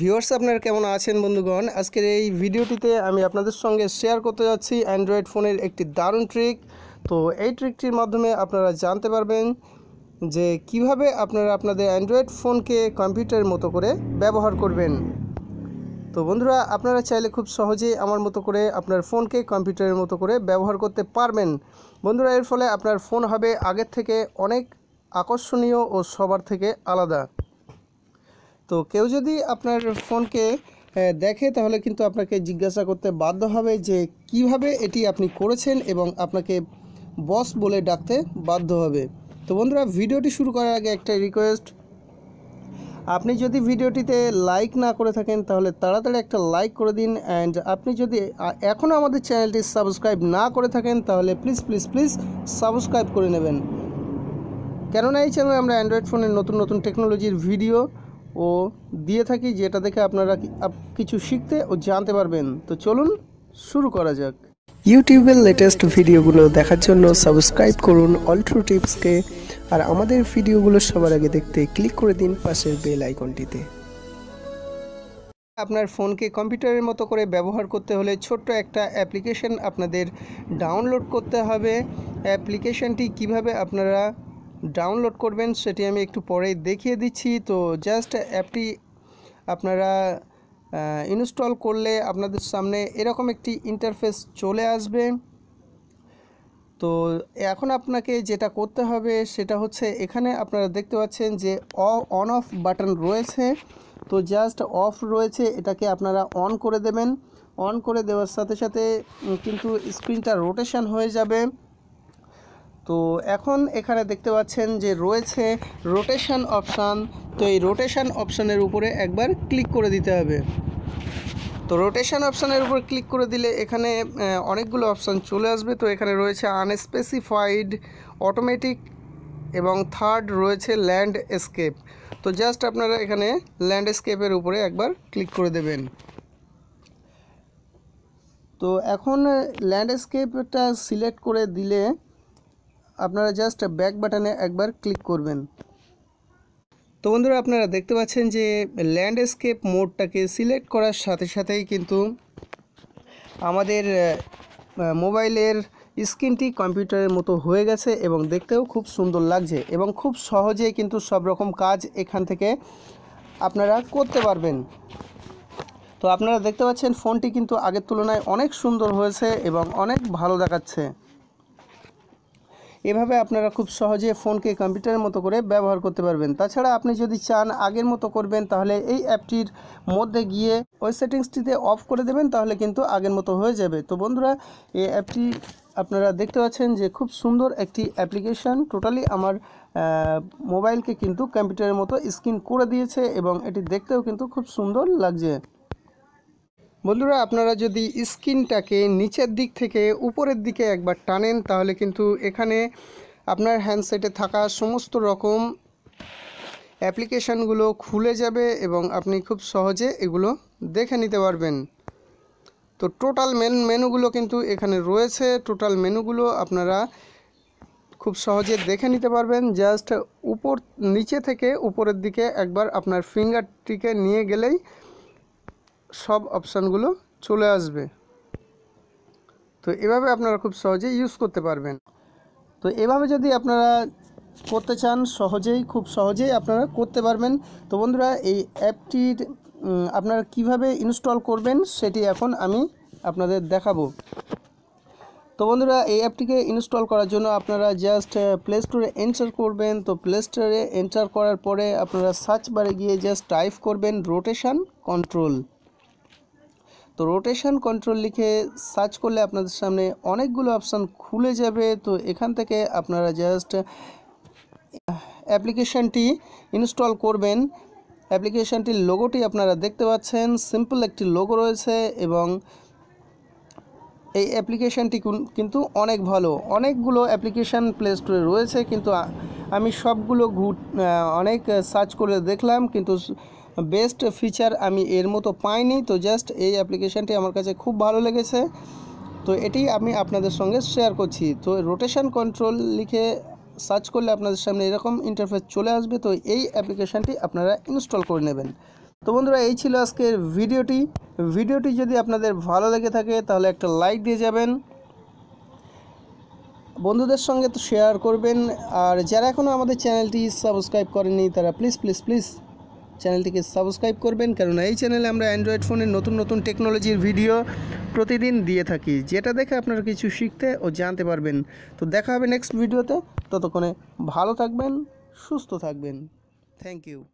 viewers আপনারা কেমন আছেন বন্ধুগণ আজকের এই ভিডিওটিতে আমি আপনাদের সঙ্গে শেয়ার করতে যাচ্ছি অ্যান্ড্রয়েড ফোনের একটি দারুণ ট্রিক তো এই ট্রিকটির মাধ্যমে আপনারা জানতে পারবেন যে কিভাবে আপনারা আপনাদের অ্যান্ড্রয়েড ফোনকে কম্পিউটারের মতো করে ব্যবহার করবেন তো বন্ধুরা আপনারা চাইলে খুব সহজেই আমার মতো করে আপনার ফোনকে কম্পিউটারের মতো করে ব্যবহার করতে পারবেন বন্ধুরা এর ফলে আপনার ফোন হবে আগের থেকে অনেক আকর্ষণীয় ও সবার থেকে আলাদা তো কেউ যদি আপনার ফোনকে দেখে তাহলে কিন্তু আপনাকে জিজ্ঞাসা করতে বাধ্য হবে যে কিভাবে এটি আপনি করেছেন এবং আপনাকে বস বলে ডাকতে বাধ্য হবে তো বন্ধুরা ভিডিওটি শুরু করার আগে একটা রিকোয়েস্ট আপনি যদি ভিডিওটিতে লাইক না করে থাকেন তাহলে তাড়াতাড়ি একটা লাইক করে দিন অ্যান্ড আপনি যদি এখনও আমাদের চ্যানেলটি সাবস্ক্রাইব না করে থাকেন তাহলে প্লিজ প্লিজ প্লিজ সাবস্ক্রাইব করে নেবেন কেননা এই চ্যানেলে আমরা অ্যান্ড্রয়েড ফোনের নতুন নতুন টেকনোলজির ভিডিও ও দিয়ে থাকি যেটা দেখে আপনারা কিছু শিখতে ও জানতে পারবেন তো চলুন শুরু করা যাক ইউটিউবের লেটেস্ট ভিডিওগুলো দেখার জন্য সাবস্ক্রাইব করুন অল্ট্রো টিপসকে আর আমাদের ভিডিওগুলো সবার আগে দেখতে ক্লিক করে দিন পাশের বেল আইকনটিতে আপনার ফোনকে কম্পিউটারের মতো করে ব্যবহার করতে হলে ছোট্ট একটা অ্যাপ্লিকেশন আপনাদের ডাউনলোড করতে হবে অ্যাপ্লিকেশনটি কিভাবে আপনারা ডাউনলোড করবেন সেটি আমি একটু পরেই দেখিয়ে দিচ্ছি তো জাস্ট অ্যাপটি আপনারা ইনস্টল করলে আপনাদের সামনে এরকম একটি ইন্টারফেস চলে আসবে তো এখন আপনাকে যেটা করতে হবে সেটা হচ্ছে এখানে আপনারা দেখতে পাচ্ছেন যে অন অফ বাটন রয়েছে তো জাস্ট অফ রয়েছে এটাকে আপনারা অন করে দেবেন অন করে দেওয়ার সাথে সাথে কিন্তু স্ক্রিনটা রোটেশান হয়ে যাবে তো এখন এখানে দেখতে পাচ্ছেন যে রয়েছে রোটেশান অপশান তো এই রোটেশান অপশানের উপরে একবার ক্লিক করে দিতে হবে তো রোটেশান অপশানের উপর ক্লিক করে দিলে এখানে অনেকগুলো অপশান চলে আসবে তো এখানে রয়েছে আনস্পেসিফাইড অটোমেটিক এবং থার্ড রয়েছে ল্যান্ডস্কেপ তো জাস্ট আপনারা এখানে ল্যান্ডস্কেপের উপরে একবার ক্লিক করে দেবেন তো এখন ল্যান্ডস্কেপটা সিলেক্ট করে দিলে আপনারা জাস্ট ব্যাক বাটনে একবার ক্লিক করবেন তো বন্ধুরা আপনারা দেখতে পাচ্ছেন যে ল্যান্ডস্কেপ মোডটাকে সিলেক্ট করার সাথে সাথেই কিন্তু আমাদের মোবাইলের স্ক্রিনটি কম্পিউটারের মতো হয়ে গেছে এবং দেখতেও খুব সুন্দর লাগছে এবং খুব সহজেই কিন্তু সব রকম কাজ এখান থেকে আপনারা করতে পারবেন তো আপনারা দেখতে পাচ্ছেন ফোনটি কিন্তু আগের তুলনায় অনেক সুন্দর হয়েছে এবং অনেক ভালো দেখাচ্ছে এভাবে আপনারা খুব সহজে ফোনকে কম্পিউটারের মতো করে ব্যবহার করতে পারবেন তাছাড়া আপনি যদি চান আগের মতো করবেন তাহলে এই অ্যাপটির মধ্যে গিয়ে ওই সেটিংসটিতে অফ করে দেবেন তাহলে কিন্তু আগের মতো হয়ে যাবে তো বন্ধুরা এই অ্যাপটি আপনারা দেখতে পাচ্ছেন যে খুব সুন্দর একটি অ্যাপ্লিকেশান টোটালি আমার মোবাইলকে কিন্তু কম্পিউটারের মতো স্ক্রিন করে দিয়েছে এবং এটি দেখতেও কিন্তু খুব সুন্দর লাগছে বন্ধুরা আপনারা যদি স্কিনটাকে নিচের দিক থেকে উপরের দিকে একবার টানেন তাহলে কিন্তু এখানে আপনার হ্যান্ডসেটে থাকা সমস্ত রকম অ্যাপ্লিকেশানগুলো খুলে যাবে এবং আপনি খুব সহজে এগুলো দেখে নিতে পারবেন তো টোটাল মেন মেনুগুলো কিন্তু এখানে রয়েছে টোটাল মেনুগুলো আপনারা খুব সহজে দেখে নিতে পারবেন জাস্ট উপর নিচে থেকে উপরের দিকে একবার আপনার ফিঙ্গারটিকে নিয়ে গেলেই সব অপশানগুলো চলে আসবে তো এভাবে আপনারা খুব সহজে ইউজ করতে পারবেন তো এভাবে যদি আপনারা করতে চান সহজেই খুব সহজেই আপনারা করতে পারবেন তো বন্ধুরা এই অ্যাপটির আপনারা কিভাবে ইনস্টল করবেন সেটি এখন আমি আপনাদের দেখাবো তো বন্ধুরা এই অ্যাপটিকে ইনস্টল করার জন্য আপনারা জাস্ট প্লে স্টোরে এন্টার করবেন তো প্লে স্টোরে এন্টার করার পরে আপনারা সার্চ বারে গিয়ে জাস্ট টাইপ করবেন রোটেশান কন্ট্রোল তো রোটেশন কন্ট্রোল লিখে সার্চ করলে আপনাদের সামনে অনেকগুলো অপশান খুলে যাবে তো এখান থেকে আপনারা জাস্ট অ্যাপ্লিকেশানটি ইনস্টল করবেন অ্যাপ্লিকেশানটির লোগোটি আপনারা দেখতে পাচ্ছেন সিম্পল একটি লোগো রয়েছে এবং এই অ্যাপ্লিকেশানটি কিন্তু অনেক ভালো অনেকগুলো অ্যাপ্লিকেশান প্লে স্টোরে রয়েছে কিন্তু আমি সবগুলো ঘুট অনেক সার্চ করে দেখলাম কিন্তু বেস্ট ফিচার আমি এর মতো পাইনি তো জাস্ট এই অ্যাপ্লিকেশানটি আমার কাছে খুব ভালো লেগেছে তো এটি আমি আপনাদের সঙ্গে শেয়ার করছি তো রোটেশন কন্ট্রোল লিখে সার্চ করলে আপনাদের সামনে এরকম ইন্টারফেস চলে আসবে তো এই অ্যাপ্লিকেশানটি আপনারা ইনস্টল করে নেবেন তো বন্ধুরা এই ছিল আজকের ভিডিওটি ভিডিওটি যদি আপনাদের ভালো লেগে থাকে তাহলে একটা লাইক দিয়ে যাবেন বন্ধুদের সঙ্গে তো শেয়ার করবেন আর যারা এখনও আমাদের চ্যানেলটি সাবস্ক্রাইব করেনি তারা প্লিজ প্লিজ প্লিজ চ্যানেলটিকে সাবস্ক্রাইব করবেন কেননা এই চ্যানেলে আমরা অ্যান্ড্রয়েড ফোনের নতুন নতুন টেকনোলজির ভিডিও প্রতিদিন দিয়ে থাকি যেটা দেখে আপনারা কিছু শিখতে ও জানতে পারবেন তো দেখা হবে নেক্সট ভিডিওতে ততক্ষণে ভালো থাকবেন সুস্থ থাকবেন থ্যাংক ইউ